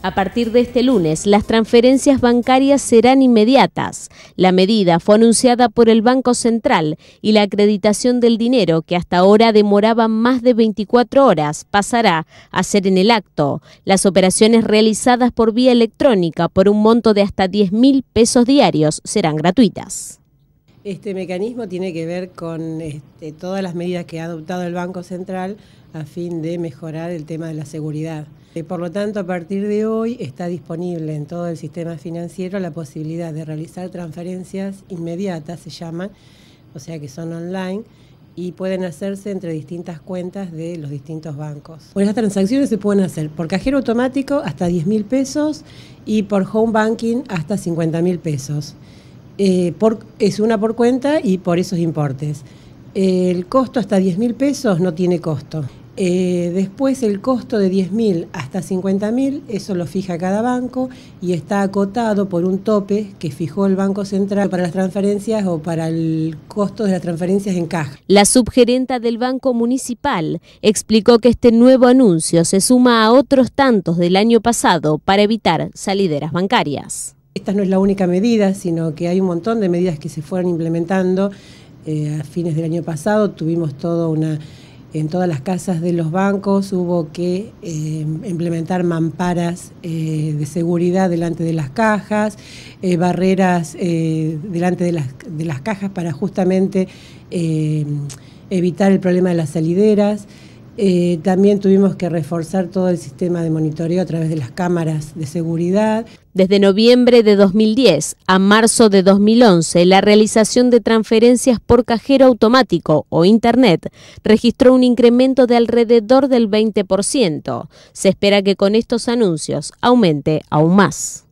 A partir de este lunes, las transferencias bancarias serán inmediatas. La medida fue anunciada por el Banco Central y la acreditación del dinero, que hasta ahora demoraba más de 24 horas, pasará a ser en el acto. Las operaciones realizadas por vía electrónica por un monto de hasta 10 mil pesos diarios serán gratuitas. Este mecanismo tiene que ver con este, todas las medidas que ha adoptado el Banco Central a fin de mejorar el tema de la seguridad. Eh, por lo tanto, a partir de hoy está disponible en todo el sistema financiero la posibilidad de realizar transferencias inmediatas, se llaman, o sea que son online y pueden hacerse entre distintas cuentas de los distintos bancos. Bueno, las transacciones se pueden hacer por cajero automático hasta 10 mil pesos y por home banking hasta 50 mil pesos. Eh, es una por cuenta y por esos importes. El costo hasta 10 mil pesos no tiene costo. Eh, después el costo de 10.000 hasta 50.000, eso lo fija cada banco y está acotado por un tope que fijó el Banco Central para las transferencias o para el costo de las transferencias en caja. La subgerenta del Banco Municipal explicó que este nuevo anuncio se suma a otros tantos del año pasado para evitar salideras bancarias. Esta no es la única medida, sino que hay un montón de medidas que se fueron implementando. Eh, a fines del año pasado tuvimos toda una en todas las casas de los bancos hubo que eh, implementar mamparas eh, de seguridad delante de las cajas, eh, barreras delante de las, cajas para justamente evitar el problema de las salideras. Eh, también tuvimos que reforzar todo el sistema de monitoreo a través de las cámaras de seguridad. Desde noviembre de 2010 a marzo de 2011, la realización de transferencias por cajero automático o Internet registró un incremento de alrededor del 20%. Se espera que con estos anuncios aumente aún más.